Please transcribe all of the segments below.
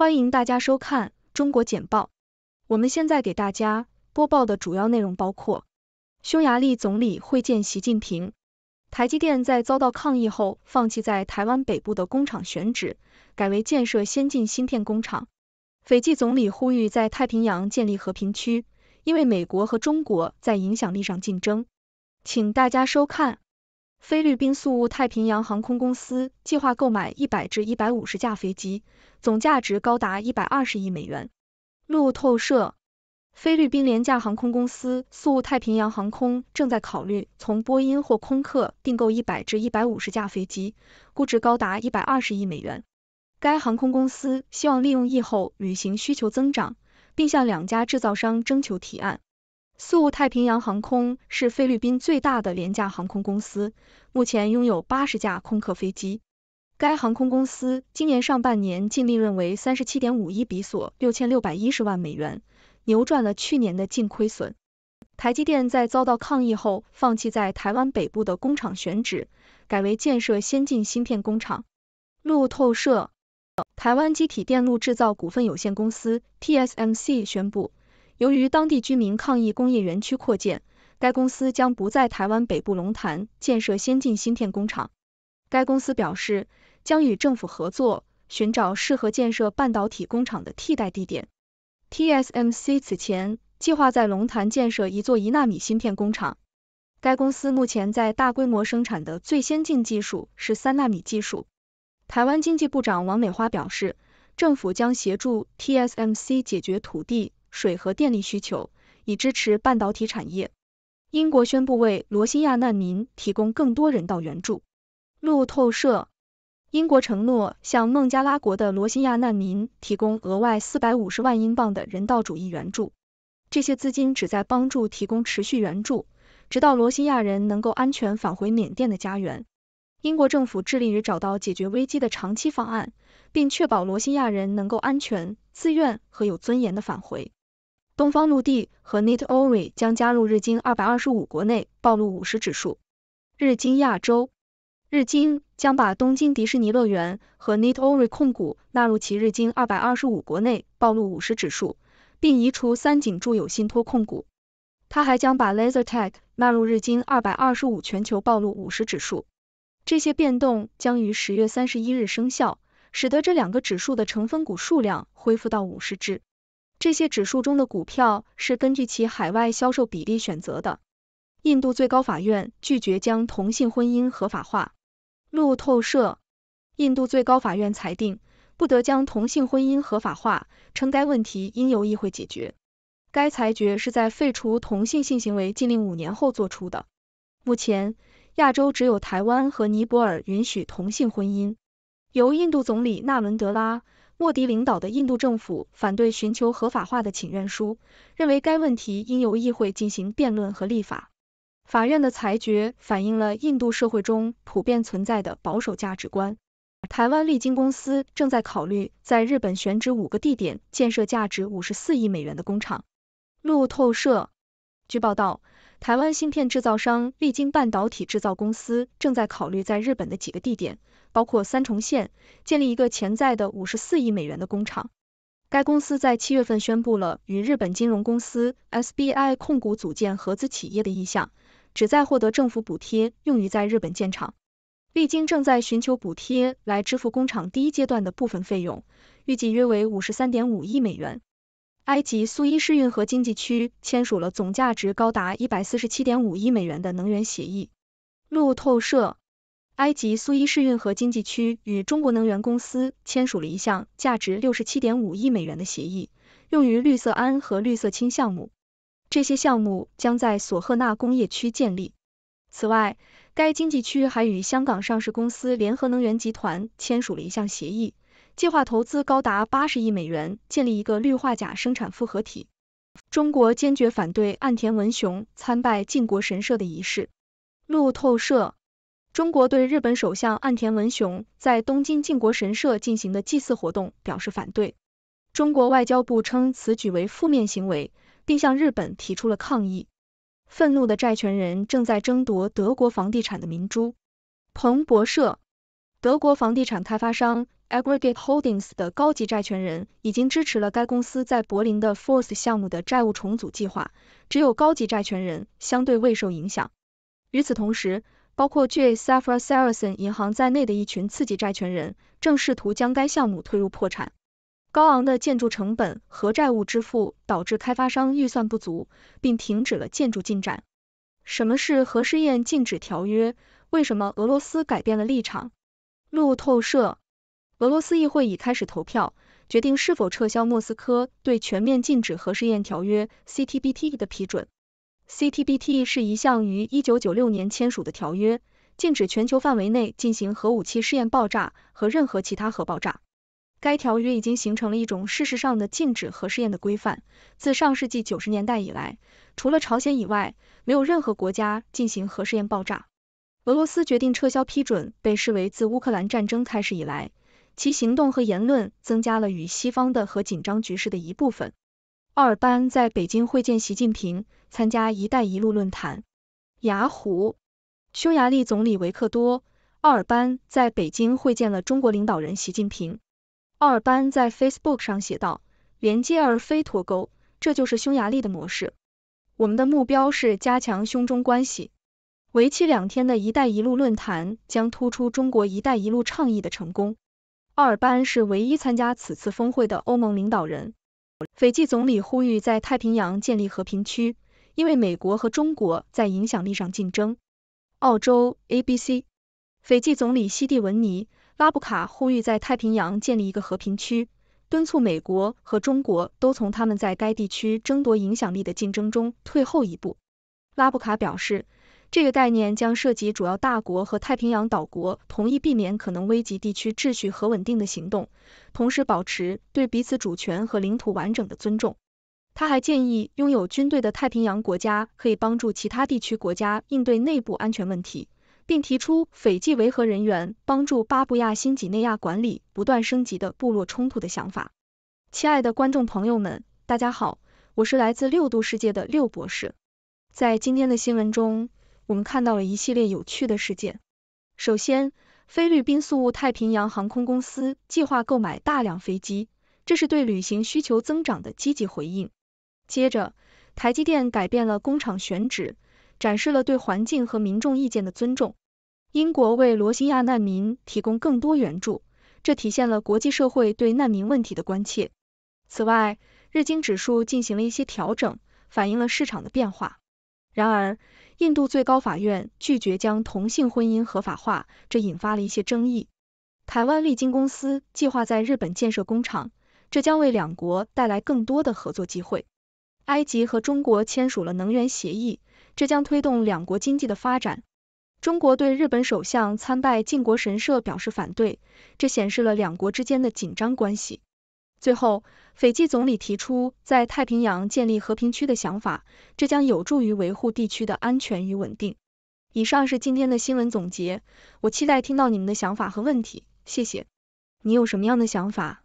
欢迎大家收看中国简报。我们现在给大家播报的主要内容包括：匈牙利总理会见习近平；台积电在遭到抗议后，放弃在台湾北部的工厂选址，改为建设先进芯片工厂；斐济总理呼吁在太平洋建立和平区，因为美国和中国在影响力上竞争。请大家收看。菲律宾宿务太平洋航空公司计划购买100至150架飞机，总价值高达120亿美元。路透社，菲律宾廉价航空公司宿务太平洋航空正在考虑从波音或空客订购100至150架飞机，估值高达120亿美元。该航空公司希望利用疫后旅行需求增长，并向两家制造商征求提案。宿太平洋航空是菲律宾最大的廉价航空公司，目前拥有八十架空客飞机。该航空公司今年上半年净利润为三十七点五一比索（六千六百一十万美元），扭转了去年的净亏损。台积电在遭到抗议后，放弃在台湾北部的工厂选址，改为建设先进芯片工厂。路透社，台湾机体电路制造股份有限公司 （TSMC） 宣布。由于当地居民抗议工业园区扩建，该公司将不在台湾北部龙潭建设先进芯片工厂。该公司表示，将与政府合作，寻找适合建设半导体工厂的替代地点。TSMC 此前计划在龙潭建设一座一纳米芯片工厂。该公司目前在大规模生产的最先进技术是三纳米技术。台湾经济部长王美花表示，政府将协助 TSMC 解决土地。水和电力需求，以支持半导体产业。英国宣布为罗西亚难民提供更多人道援助。路透社：英国承诺向孟加拉国的罗西亚难民提供额外四百五十万英镑的人道主义援助。这些资金旨在帮助提供持续援助，直到罗西亚人能够安全返回缅甸的家园。英国政府致力于找到解决危机的长期方案，并确保罗西亚人能够安全、自愿和有尊严的返回。东方陆地和 n e t o r i 将加入日经225国内暴露五十指数。日经亚洲日经将把东京迪士尼乐园和 n e t o r i 控股纳入其日经225国内暴露五十指数，并移除三井住友信托控股。它还将把 Laser Tech 纳入日经225全球暴露五十指数。这些变动将于十月三十一日生效，使得这两个指数的成分股数量恢复到五十只。这些指数中的股票是根据其海外销售比例选择的。印度最高法院拒绝将同性婚姻合法化。路透社，印度最高法院裁定不得将同性婚姻合法化，称该问题应由议会解决。该裁决是在废除同性性行为禁令五年后作出的。目前，亚洲只有台湾和尼泊尔允许同性婚姻。由印度总理纳伦德拉。莫迪领导的印度政府反对寻求合法化的请愿书，认为该问题应由议会进行辩论和立法。法院的裁决反映了印度社会中普遍存在的保守价值观。台湾利金公司正在考虑在日本选址五个地点建设价值五十四亿美元的工厂。路透社据报道。台湾芯片制造商力晶半导体制造公司正在考虑在日本的几个地点，包括三重县，建立一个潜在的五十四亿美元的工厂。该公司在七月份宣布了与日本金融公司 SBI 控股组建合资企业的意向，旨在获得政府补贴，用于在日本建厂。历晶正在寻求补贴来支付工厂第一阶段的部分费用，预计约为五十三点五亿美元。埃及苏伊士运河经济区签署了总价值高达一百四十七点五亿美元的能源协议。路透社，埃及苏伊士运河经济区与中国能源公司签署了一项价值六十七点五亿美元的协议，用于绿色氨和绿色氢项目。这些项目将在索赫纳工业区建立。此外，该经济区还与香港上市公司联合能源集团签署了一项协议。计划投资高达八十亿美元建立一个氯化钾生产复合体。中国坚决反对岸田文雄参拜靖国神社的仪式。路透社，中国对日本首相岸田文雄在东京靖国神社进行的祭祀活动表示反对。中国外交部称此举为负面行为，并向日本提出了抗议。愤怒的债权人正在争夺德国房地产的明珠。彭博社，德国房地产开发商。Aggregate Holdings 的高级债权人已经支持了该公司在柏林的 Force 项目的债务重组计划，只有高级债权人相对未受影响。与此同时，包括 J. Safra s a r s o n 银行在内的一群次级债权人正试图将该项目推入破产。高昂的建筑成本和债务支付导致开发商预算不足，并停止了建筑进展。什么是核试验禁止条约？为什么俄罗斯改变了立场？路透社。俄罗斯议会已开始投票，决定是否撤销莫斯科对全面禁止核试验条约 （CTBT） 的批准。CTBT 是一项于1996年签署的条约，禁止全球范围内进行核武器试验爆炸和任何其他核爆炸。该条约已经形成了一种事实上的禁止核试验的规范。自上世纪九十年代以来，除了朝鲜以外，没有任何国家进行核试验爆炸。俄罗斯决定撤销批准，被视为自乌克兰战争开始以来。其行动和言论增加了与西方的和紧张局势的一部分。奥尔班在北京会见习近平，参加“一带一路”论坛。雅虎，匈牙利总理维克多·奥尔班在北京会见了中国领导人习近平。奥尔班在 Facebook 上写道：“连接而非脱钩，这就是匈牙利的模式。我们的目标是加强匈中关系。”为期两天的“一带一路”论坛将突出中国“一带一路”倡议的成功。奥尔班是唯一参加此次峰会的欧盟领导人。斐济总理呼吁在太平洋建立和平区，因为美国和中国在影响力上竞争。澳洲 ABC，斐济总理西蒂文尼拉布卡呼吁在太平洋建立一个和平区，敦促美国和中国都从他们在该地区争夺影响力的竞争中退后一步。拉布卡表示。这个概念将涉及主要大国和太平洋岛国同意避免可能危及地区秩序和稳定的行动，同时保持对彼此主权和领土完整的尊重。他还建议拥有军队的太平洋国家可以帮助其他地区国家应对内部安全问题，并提出斐济维和人员帮助巴布亚新几内亚管理不断升级的部落冲突的想法。亲爱的观众朋友们，大家好，我是来自六度世界的六博士，在今天的新闻中。我们看到了一系列有趣的事件。首先，菲律宾宿务太平洋航空公司计划购买大量飞机，这是对旅行需求增长的积极回应。接着，台积电改变了工厂选址，展示了对环境和民众意见的尊重。英国为罗西亚难民提供更多援助，这体现了国际社会对难民问题的关切。此外，日经指数进行了一些调整，反映了市场的变化。然而，印度最高法院拒绝将同性婚姻合法化，这引发了一些争议。台湾利金公司计划在日本建设工厂，这将为两国带来更多的合作机会。埃及和中国签署了能源协议，这将推动两国经济的发展。中国对日本首相参拜靖国神社表示反对，这显示了两国之间的紧张关系。最后，斐济总理提出在太平洋建立和平区的想法，这将有助于维护地区的安全与稳定。以上是今天的新闻总结，我期待听到你们的想法和问题。谢谢你有什么样的想法？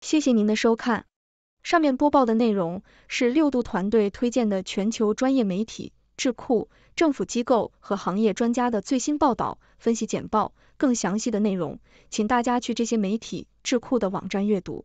谢谢您的收看。上面播报的内容是六度团队推荐的全球专业媒体、智库、政府机构和行业专家的最新报道、分析简报。更详细的内容，请大家去这些媒体、智库的网站阅读。